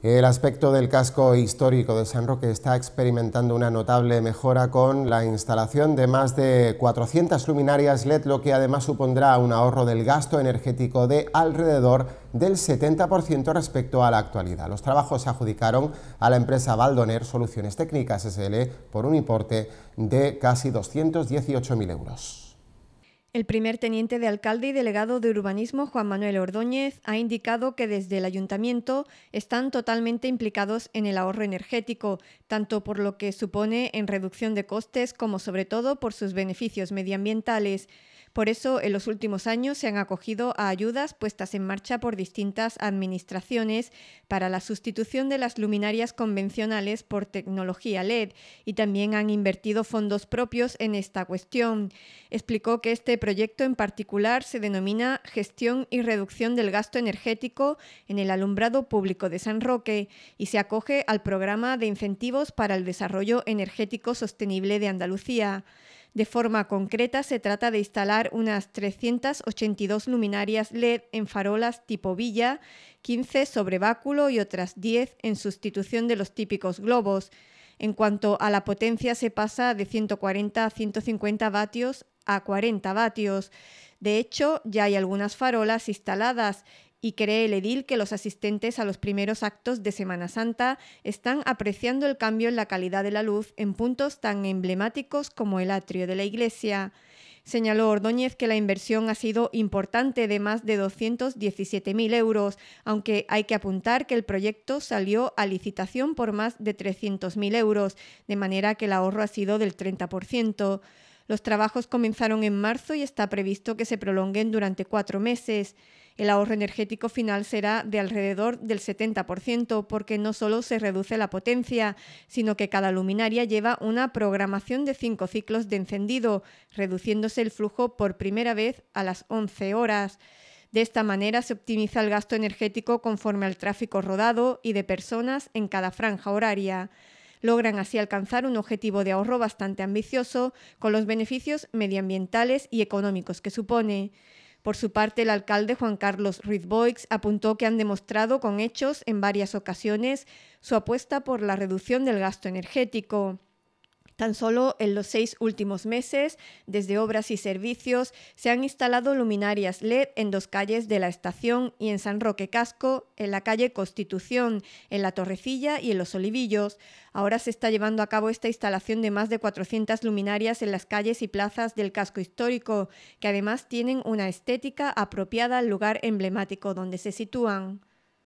El aspecto del casco histórico de San Roque está experimentando una notable mejora con la instalación de más de 400 luminarias LED, lo que además supondrá un ahorro del gasto energético de alrededor del 70% respecto a la actualidad. Los trabajos se adjudicaron a la empresa Baldoner Soluciones Técnicas SL por un importe de casi 218.000 euros. El primer teniente de alcalde y delegado de urbanismo, Juan Manuel Ordóñez, ha indicado que desde el ayuntamiento están totalmente implicados en el ahorro energético, tanto por lo que supone en reducción de costes como sobre todo por sus beneficios medioambientales. Por eso, en los últimos años se han acogido a ayudas puestas en marcha por distintas administraciones para la sustitución de las luminarias convencionales por tecnología LED y también han invertido fondos propios en esta cuestión. Explicó que este proyecto en particular se denomina Gestión y Reducción del Gasto Energético en el Alumbrado Público de San Roque y se acoge al Programa de Incentivos para el Desarrollo Energético Sostenible de Andalucía. De forma concreta, se trata de instalar unas 382 luminarias LED en farolas tipo villa, 15 sobre báculo y otras 10 en sustitución de los típicos globos. En cuanto a la potencia, se pasa de 140 a 150 vatios a 40 vatios. De hecho, ya hay algunas farolas instaladas y cree el edil que los asistentes a los primeros actos de Semana Santa están apreciando el cambio en la calidad de la luz en puntos tan emblemáticos como el atrio de la iglesia. Señaló Ordóñez que la inversión ha sido importante de más de 217.000 euros, aunque hay que apuntar que el proyecto salió a licitación por más de 300.000 euros, de manera que el ahorro ha sido del 30%. Los trabajos comenzaron en marzo y está previsto que se prolonguen durante cuatro meses. El ahorro energético final será de alrededor del 70%, porque no solo se reduce la potencia, sino que cada luminaria lleva una programación de cinco ciclos de encendido, reduciéndose el flujo por primera vez a las 11 horas. De esta manera se optimiza el gasto energético conforme al tráfico rodado y de personas en cada franja horaria. Logran así alcanzar un objetivo de ahorro bastante ambicioso con los beneficios medioambientales y económicos que supone. Por su parte, el alcalde Juan Carlos Ruiz Boix apuntó que han demostrado con hechos en varias ocasiones su apuesta por la reducción del gasto energético. Tan solo en los seis últimos meses, desde obras y servicios, se han instalado luminarias LED en dos calles de la estación y en San Roque Casco, en la calle Constitución, en la Torrecilla y en Los Olivillos. Ahora se está llevando a cabo esta instalación de más de 400 luminarias en las calles y plazas del casco histórico, que además tienen una estética apropiada al lugar emblemático donde se sitúan.